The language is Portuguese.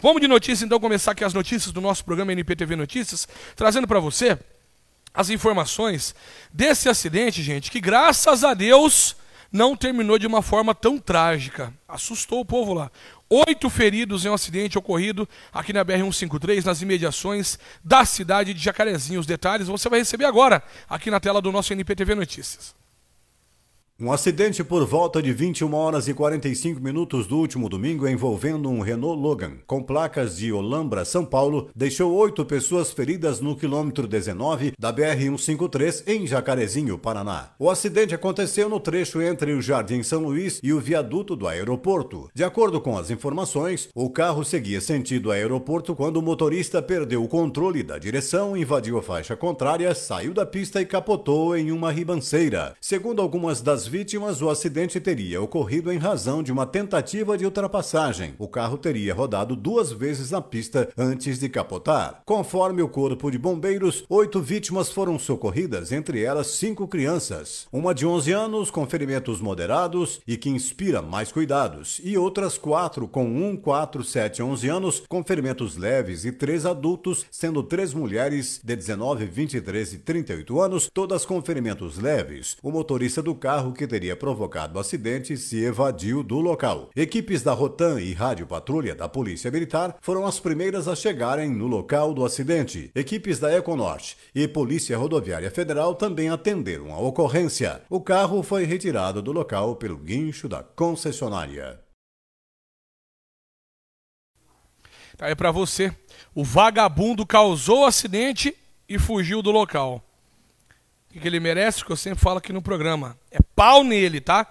Vamos de notícias, então, começar aqui as notícias do nosso programa NPTV Notícias, trazendo para você as informações desse acidente, gente, que graças a Deus não terminou de uma forma tão trágica. Assustou o povo lá. Oito feridos em um acidente ocorrido aqui na BR-153, nas imediações da cidade de Jacarezinho. Os detalhes você vai receber agora, aqui na tela do nosso NPTV Notícias. Um acidente por volta de 21 horas e 45 minutos do último domingo envolvendo um Renault Logan com placas de Olambra, São Paulo, deixou oito pessoas feridas no quilômetro 19 da BR-153 em Jacarezinho, Paraná. O acidente aconteceu no trecho entre o Jardim São Luís e o viaduto do aeroporto. De acordo com as informações, o carro seguia sentido aeroporto quando o motorista perdeu o controle da direção, invadiu a faixa contrária, saiu da pista e capotou em uma ribanceira. Segundo algumas das vítimas, o acidente teria ocorrido em razão de uma tentativa de ultrapassagem. O carro teria rodado duas vezes na pista antes de capotar. Conforme o Corpo de Bombeiros, oito vítimas foram socorridas, entre elas cinco crianças. Uma de 11 anos, com ferimentos moderados e que inspira mais cuidados, e outras quatro com 1, 4, 7, 11 anos, com ferimentos leves e três adultos, sendo três mulheres de 19, 23 e 38 anos, todas com ferimentos leves. O motorista do carro que teria provocado o acidente se evadiu do local. Equipes da Rotan e Rádio Patrulha da Polícia Militar foram as primeiras a chegarem no local do acidente. Equipes da Econorte e Polícia Rodoviária Federal também atenderam a ocorrência. O carro foi retirado do local pelo guincho da concessionária. Tá aí para você. O vagabundo causou o acidente e fugiu do local. O que ele merece, que eu sempre falo aqui no programa, é pau nele, tá?